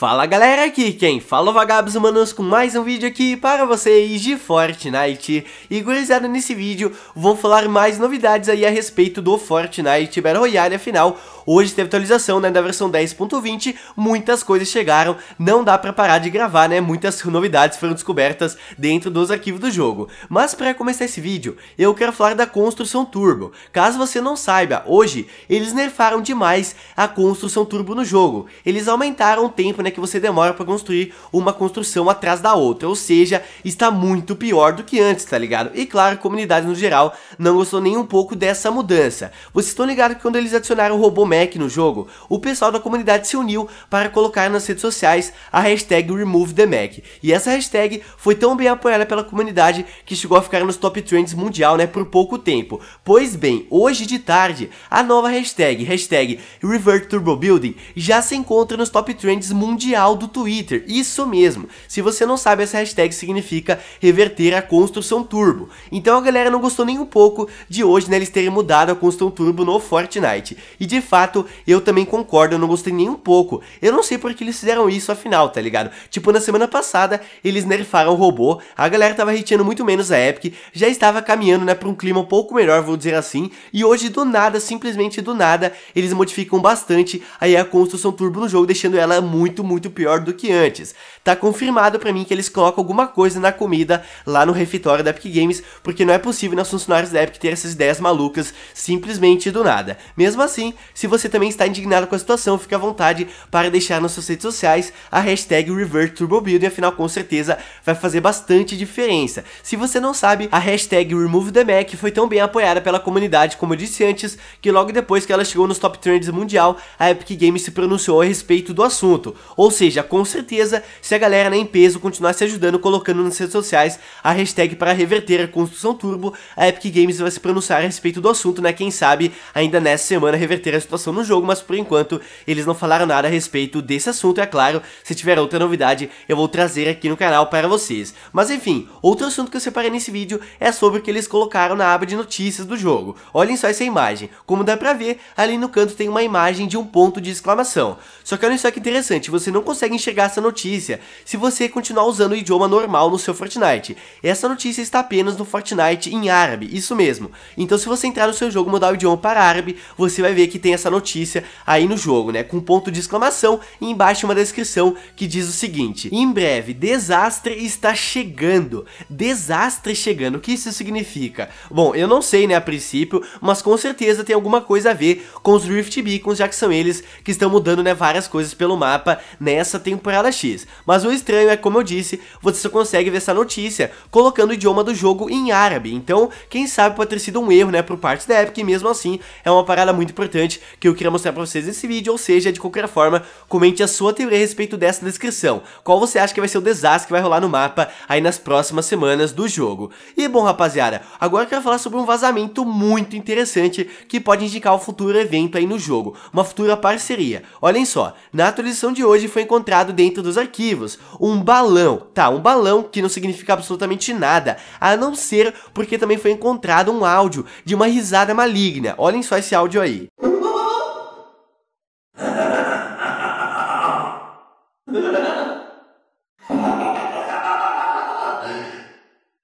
Fala galera, aqui quem fala é Vagabos Humanos com mais um vídeo aqui para vocês de Fortnite E gurizada, nesse vídeo vou falar mais novidades aí a respeito do Fortnite Battle Royale Afinal, hoje teve atualização né, da versão 10.20, muitas coisas chegaram, não dá pra parar de gravar né Muitas novidades foram descobertas dentro dos arquivos do jogo Mas para começar esse vídeo, eu quero falar da construção turbo Caso você não saiba, hoje eles nerfaram demais a construção turbo no jogo Eles aumentaram o tempo né é que você demora para construir uma construção atrás da outra, ou seja, está muito pior do que antes, tá ligado? E claro, a comunidade no geral não gostou nem um pouco dessa mudança. Vocês estão ligados que quando eles adicionaram o robô Mac no jogo, o pessoal da comunidade se uniu para colocar nas redes sociais a hashtag RemoveTheMac. E essa hashtag foi tão bem apoiada pela comunidade que chegou a ficar nos top trends mundial, né, por pouco tempo. Pois bem, hoje de tarde, a nova hashtag, hashtag RevertTurboBuilding, já se encontra nos top trends mundial mundial do Twitter. Isso mesmo. Se você não sabe, essa hashtag significa reverter a construção turbo. Então a galera não gostou nem um pouco de hoje, né, eles terem mudado a construção turbo no Fortnite. E de fato, eu também concordo, eu não gostei nem um pouco. Eu não sei porque eles fizeram isso afinal, tá ligado? Tipo, na semana passada, eles nerfaram o robô, a galera tava hateando muito menos a Epic, já estava caminhando, né, pra um clima um pouco melhor, vou dizer assim, e hoje do nada, simplesmente do nada, eles modificam bastante aí a construção turbo no jogo, deixando ela muito, muito pior do que antes. Tá confirmado para mim que eles colocam alguma coisa na comida lá no refeitório da Epic Games, porque não é possível nas funcionários da Epic ter essas ideias malucas simplesmente do nada. Mesmo assim, se você também está indignado com a situação, fica à vontade para deixar nas suas redes sociais a hashtag RevertTurboBuilding, afinal com certeza vai fazer bastante diferença. Se você não sabe, a hashtag RemoveTheMac foi tão bem apoiada pela comunidade, como eu disse antes, que logo depois que ela chegou nos top trends mundial, a Epic Games se pronunciou a respeito do assunto. Ou seja, com certeza, se a galera nem em peso continuar se ajudando colocando nas redes sociais a hashtag para reverter a construção turbo, a Epic Games vai se pronunciar a respeito do assunto, né? Quem sabe ainda nessa semana reverter a situação no jogo, mas por enquanto eles não falaram nada a respeito desse assunto. É claro, se tiver outra novidade, eu vou trazer aqui no canal para vocês. Mas enfim, outro assunto que eu separei nesse vídeo é sobre o que eles colocaram na aba de notícias do jogo. Olhem só essa imagem. Como dá pra ver, ali no canto tem uma imagem de um ponto de exclamação. Só que olha só que interessante, você você não consegue enxergar essa notícia se você continuar usando o idioma normal no seu Fortnite. Essa notícia está apenas no Fortnite em árabe, isso mesmo. Então se você entrar no seu jogo e mudar o idioma para árabe, você vai ver que tem essa notícia aí no jogo, né? Com ponto de exclamação e embaixo uma descrição que diz o seguinte: Em breve, desastre está chegando. Desastre chegando. O que isso significa? Bom, eu não sei, né, a princípio, mas com certeza tem alguma coisa a ver com os Rift Beacons, já que são eles que estão mudando, né, várias coisas pelo mapa nessa temporada X. Mas o estranho é, como eu disse, você só consegue ver essa notícia colocando o idioma do jogo em árabe. Então, quem sabe pode ter sido um erro, né, por parte da Epic, e mesmo assim, é uma parada muito importante que eu queria mostrar pra vocês nesse vídeo, ou seja, de qualquer forma, comente a sua teoria a respeito dessa descrição. Qual você acha que vai ser o desastre que vai rolar no mapa aí nas próximas semanas do jogo. E bom, rapaziada, agora eu quero falar sobre um vazamento muito interessante que pode indicar o futuro evento aí no jogo, uma futura parceria. Olhem só, na atualização de hoje, hoje foi encontrado dentro dos arquivos. Um balão, tá, um balão que não significa absolutamente nada, a não ser porque também foi encontrado um áudio de uma risada maligna. Olhem só esse áudio aí.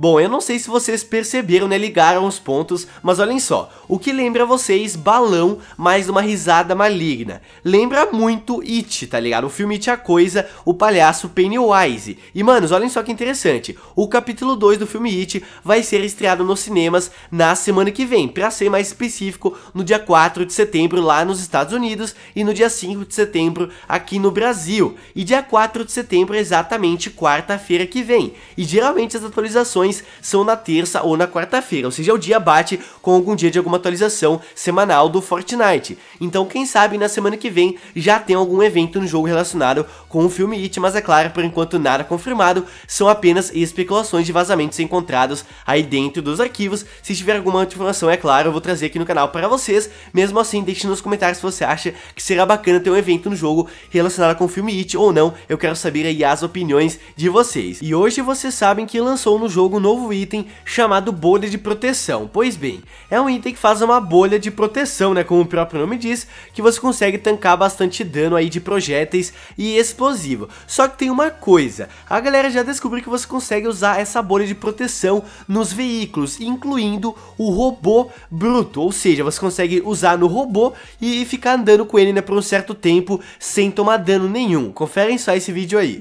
Bom, eu não sei se vocês perceberam, né, ligaram os pontos, mas olhem só, o que lembra vocês balão mais uma risada maligna. Lembra muito It, tá ligado? O filme It é a Coisa, o palhaço Pennywise. E manos, olhem só que interessante, o capítulo 2 do filme It vai ser estreado nos cinemas na semana que vem, pra ser mais específico, no dia 4 de setembro lá nos Estados Unidos e no dia 5 de setembro aqui no Brasil. E dia 4 de setembro é exatamente quarta-feira que vem. E geralmente as atualizações atualizações são na terça ou na quarta-feira, ou seja, o dia bate com algum dia de alguma atualização semanal do Fortnite. Então, quem sabe na semana que vem já tem algum evento no jogo relacionado com o filme It, mas é claro, por enquanto nada confirmado, são apenas especulações de vazamentos encontrados aí dentro dos arquivos. Se tiver alguma informação, é claro, eu vou trazer aqui no canal para vocês. Mesmo assim, deixe nos comentários se você acha que será bacana ter um evento no jogo relacionado com o filme It ou não. Eu quero saber aí as opiniões de vocês. E hoje vocês sabem que lançou no jogo um novo item chamado bolha de proteção. Pois bem, é um item que faz uma bolha de proteção, né, como o próprio nome diz, que você consegue tancar bastante dano aí de projéteis e explosivo. Só que tem uma coisa, a galera já descobriu que você consegue usar essa bolha de proteção nos veículos, incluindo o robô bruto, ou seja, você consegue usar no robô e ficar andando com ele né, por um certo tempo sem tomar dano nenhum. Conferem só esse vídeo aí.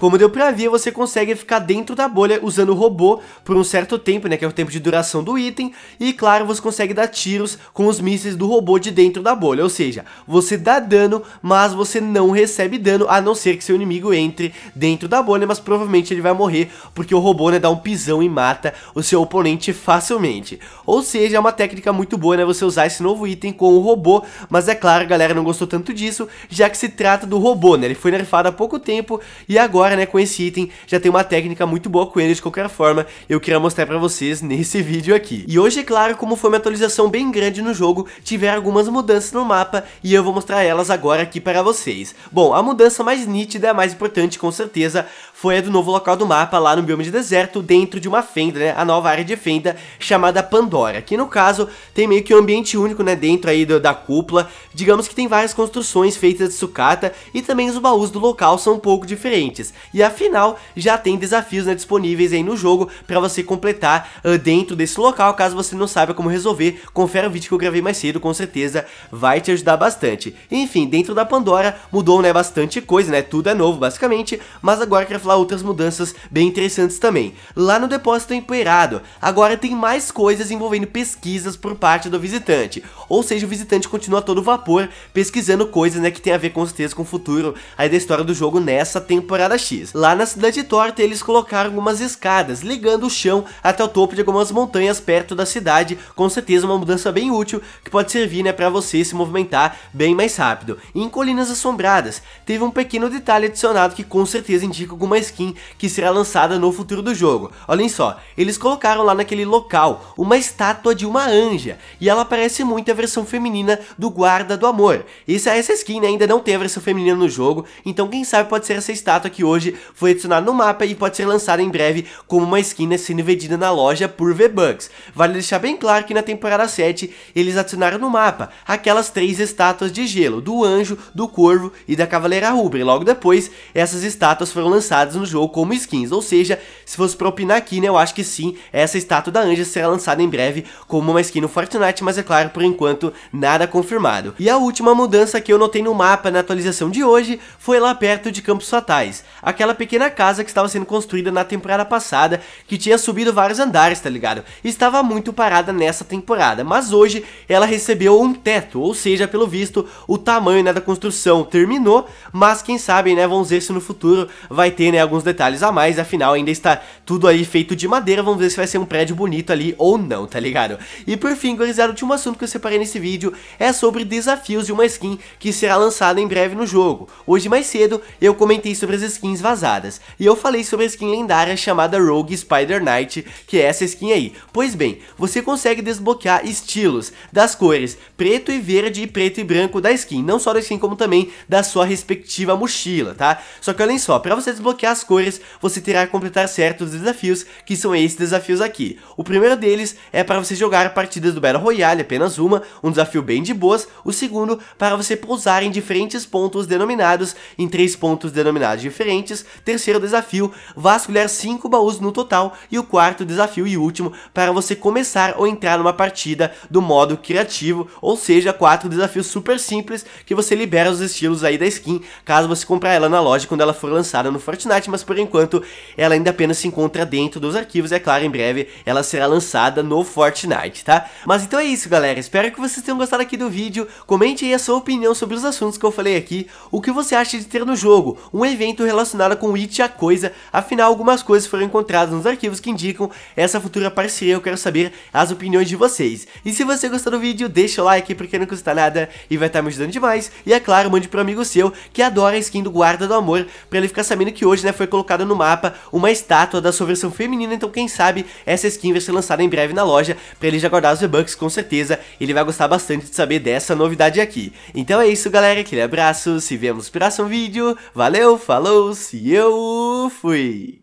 Como deu pra ver, você consegue ficar dentro da bolha usando o robô por um certo tempo, né, que é o tempo de duração do item, e claro, você consegue dar tiros com os mísseis do robô de dentro da bolha, ou seja, você dá dano, mas você não recebe dano, a não ser que seu inimigo entre dentro da bolha, mas provavelmente ele vai morrer, porque o robô, né, dá um pisão e mata o seu oponente facilmente. Ou seja, é uma técnica muito boa, né, você usar esse novo item com o robô, mas é claro, a galera não gostou tanto disso, já que se trata do robô, né, ele foi nerfado há pouco tempo e agora agora, né, com esse item, já tem uma técnica muito boa com ele de qualquer forma, eu queria mostrar pra vocês nesse vídeo aqui. E hoje, é claro, como foi uma atualização bem grande no jogo, tiveram algumas mudanças no mapa e eu vou mostrar elas agora aqui para vocês. Bom, a mudança mais nítida, a mais importante com certeza, foi a do novo local do mapa lá no bioma de deserto, dentro de uma fenda, né, a nova área de fenda chamada Pandora, que no caso tem meio que um ambiente único, né, dentro aí do, da cúpula, digamos que tem várias construções feitas de sucata e também os baús do local são um pouco diferentes. E afinal, já tem desafios né, disponíveis aí no jogo para você completar uh, dentro desse local, caso você não saiba como resolver, confere o vídeo que eu gravei mais cedo, com certeza vai te ajudar bastante. Enfim, dentro da Pandora mudou né, bastante coisa, né? Tudo é novo basicamente, mas agora quero falar outras mudanças bem interessantes também. Lá no depósito empoeirado, agora tem mais coisas envolvendo pesquisas por parte do visitante, ou seja, o visitante continua todo vapor pesquisando coisas né, que tem a ver com certeza com o futuro aí da história do jogo nessa temporada Lá na cidade torta, eles colocaram umas escadas, ligando o chão até o topo de algumas montanhas perto da cidade, com certeza uma mudança bem útil, que pode servir né, para você se movimentar bem mais rápido. E em Colinas Assombradas, teve um pequeno detalhe adicionado que com certeza indica alguma skin que será lançada no futuro do jogo. Olhem só, eles colocaram lá naquele local uma estátua de uma anja, e ela parece muito a versão feminina do Guarda do Amor. Essa, essa skin né, ainda não tem a versão feminina no jogo, então quem sabe pode ser essa estátua que hoje hoje foi adicionado no mapa e pode ser lançado em breve como uma skin sendo vendida na loja por V-Bucks. Vale deixar bem claro que na temporada 7 eles adicionaram no mapa aquelas três estátuas de gelo, do Anjo, do Corvo e da Cavaleira Rubra, e logo depois essas estátuas foram lançadas no jogo como skins, ou seja, se fosse pra opinar aqui, né, eu acho que sim, essa estátua da Anja será lançada em breve como uma skin no Fortnite, mas é claro, por enquanto, nada confirmado. E a última mudança que eu notei no mapa na atualização de hoje foi lá perto de Campos Fatais. A aquela pequena casa que estava sendo construída na temporada passada, que tinha subido vários andares, tá ligado? Estava muito parada nessa temporada, mas hoje ela recebeu um teto, ou seja, pelo visto, o tamanho né, da construção terminou, mas quem sabe, né, vamos ver se no futuro vai ter né, alguns detalhes a mais, afinal ainda está tudo aí feito de madeira, vamos ver se vai ser um prédio bonito ali ou não, tá ligado? E por fim, gurizada, o último assunto que eu separei nesse vídeo é sobre desafios de uma skin que será lançada em breve no jogo. Hoje mais cedo eu comentei sobre as skins skins vazadas, e eu falei sobre a skin lendária chamada Rogue Spider Knight, que é essa skin aí. Pois bem, você consegue desbloquear estilos das cores preto e verde e preto e branco da skin, não só da skin como também da sua respectiva mochila, tá? Só que olhem só, para você desbloquear as cores, você terá que completar certos desafios, que são esses desafios aqui. O primeiro deles é para você jogar partidas do Battle Royale, apenas uma, um desafio bem de boas. O segundo, para você pousar em diferentes pontos denominados, em três pontos denominados diferentes, Terceiro desafio, vasculhar 5 baús no total. E o quarto desafio e último, para você começar ou entrar numa partida do modo criativo, ou seja, quatro desafios super simples que você libera os estilos aí da skin, caso você comprar ela na loja quando ela for lançada no Fortnite, mas por enquanto ela ainda apenas se encontra dentro dos arquivos, é claro, em breve ela será lançada no Fortnite, tá? Mas então é isso, galera, espero que vocês tenham gostado aqui do vídeo, comente aí a sua opinião sobre os assuntos que eu falei aqui, o que você acha de ter no jogo, um evento relacionado relacionada com It a Coisa, afinal algumas coisas foram encontradas nos arquivos que indicam essa futura parceria, eu quero saber as opiniões de vocês. E se você gostou do vídeo, deixa o like porque não custa nada e vai estar tá me ajudando demais. E é claro, mande pro amigo seu que adora a skin do Guarda do Amor, pra ele ficar sabendo que hoje né, foi colocada no mapa uma estátua da sua versão feminina, então quem sabe essa skin vai ser lançada em breve na loja, pra ele já guardar os V-Bucks com certeza, ele vai gostar bastante de saber dessa novidade aqui. Então é isso galera, aquele abraço, se vemos no próximo vídeo, valeu, falou! e eu fui.